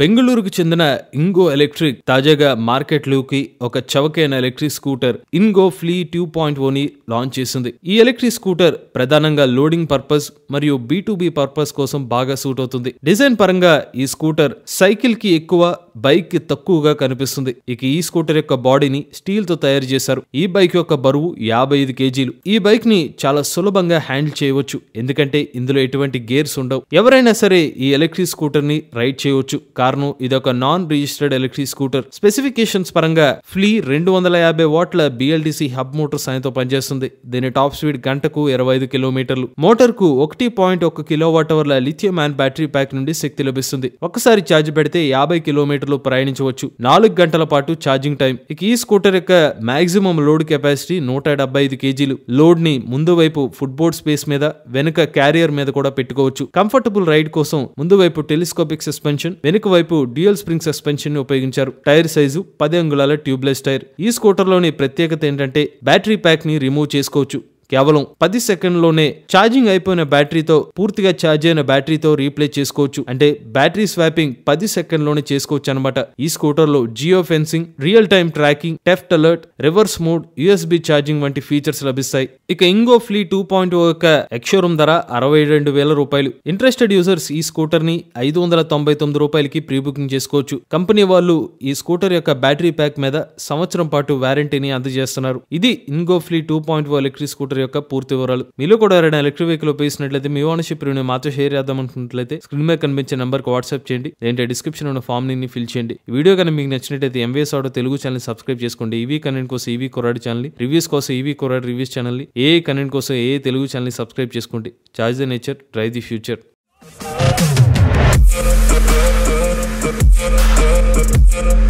బెంగళూరుకు చెందిన ఇంగో ఎలక్ట్రిక్ తాజాగా మార్కెట్లోకి ఒక చవకైన electric scooter Ingo flee two point ఓని లాంచ్ చేసింది ఈ ఎలక్ట్రిక్ స్కూటర్ ప్రధానంగా లోడింగ్ పర్పస్ మరియు బీ పర్పస్ కోసం బాగా సూట్ అవుతుంది డిజైన్ పరంగా ఈ స్కూటర్ సైకిల్ కి ఎక్కువ బైక్ కి తక్కువగా కనిపిస్తుంది ఇక ఈ స్కూటర్ యొక్క బాడీని స్టీల్ తో తయారు చేశారు ఈ బైక్ యొక్క బరువు యాభై ఐదు కేజీలు ఈ బైక్ ని చాలా సులభంగా హ్యాండిల్ చేయవచ్చు ఎందుకంటే ఇందులో ఎటువంటి గేర్స్ ఉండవు ఎవరైనా సరే ఈ ఎలక్ట్రిక్ స్కూటర్ ని రైడ్ చేయవచ్చు కార్ కారణం ఒక non registered electric scooter specifications పరంగా ఫ్లీ రెండు వందల యాభై వాట్ల బిఎల్డిసి హబ్ మోటార్ సాయంతో పనిచేస్తుంది దీని టాప్ స్పీడ్ గంటకు ఇరవై ఐదు కిలోమీటర్లు మోటార్ కు ఒకటి పాయింట్ ఒక కిలో వాట్ అవర్ల లిథియం మ్యాన్ బ్యాటరీ ప్యాక్ నుండి శక్తి లభిస్తుంది ఒకసారి ఛార్జ్ పెడితే యాభై కిలోమీటర్లు ప్రయాణించవచ్చు నాలుగు గంటల పాటు ఛార్జింగ్ టైం ఇక ఈ స్కూటర్ యొక్క మాక్సిమం లోడ్ కెపాసిటీ నూట డెబ్బై ఐదు కేజీలు లోడ్ ని ముందు వైపు ఫుట్బోర్డ్ స్పేస్ మీద వెనుక క్యారియర్ మీద కూడా పెట్టుకోవచ్చు కంఫర్టబుల్ రైడ్ కోసం ముందు వైపు టెలిస్కోపిక్ సస్పెన్షన్ వెనుక మరోవైపు డ్యూయల్ స్ప్రింగ్ సస్పెన్షన్ ఉపయోగించారు టైర్ సైజు పది అంగుళాల ట్యూబ్లెస్ టైర్ ఈ స్కూటర్లోని ప్రత్యేకత ఏంటంటే బ్యాటరీ ప్యాక్ ని రిమూవ్ చేసుకోవచ్చు కేవలం పది సెకండ్లోనే ఛార్జింగ్ అయిపోయిన బ్యాటరీతో పూర్తిగా ఛార్జ్ అయిన బ్యాటరీతో రీప్లేస్ చేసుకోవచ్చు అంటే బ్యాటరీ స్వాపింగ్ పది సెకండ్లోనే చేసుకోవచ్చు అనమాట ఈ స్కూటర్లో geo fencing real time tracking theft alert reverse mode USB charging వంటి ఫీచర్స్ లభిస్తాయి ఇక ఇంగో ఫ్లీ టూ పాయింట్ యొక్క ఎక్షోరూమ్ ధర అరవై రెండు వేల రూపాయలు ఇంట్రెస్టెడ్ యూజర్స్ ఈ స్కూటర్ ని ఐదు వందల తొంభై తొమ్మిది రూపాయలకి ప్రీ బుకింగ్ చేసుకోవచ్చు కంపెనీ వాళ్ళు ఈ స్కూటర్ యొక్క బ్యాటరీ ప్యాక్ మీద సంవత్సరం పాటు వారంటీని అందజేస్తున్నారు ఇది Ingo flee two point electric scooter యొక్క పూర్తి వివరాలు మీలో కూడా ఎవరైనా ఎలక్ట్రిక్ వెహికల్ ఉపయోగిస్తున్నట్లయితే మీ ఓనర్షిప్ రివ్యూ మాత్రం షేర్ చేద్దాం అనుకున్నట్లయితే స్క్రీన్ మీద కనిపించే నెంబర్కి వాట్సాప్ చేయండి లేదంటే డిస్క్రిప్షన్ ఉన్న ఫామ్ ని ఫిల్ చేయండి వీడియో కానీ మీకు నచ్చినట్లయితే MVS auto Telugu channel subscribe చేసుకోండి ఈవీ e కంటెంట్ కోసం ఈవీ కొరాడి ఛానల్ రివ్యూస్ కోసం EV Koradi reviews channel A content కోసం ఏ తెలుగు ఛానల్ సబ్స్క్రైబ్ చేసుకోండి charge the nature try the future Thank you.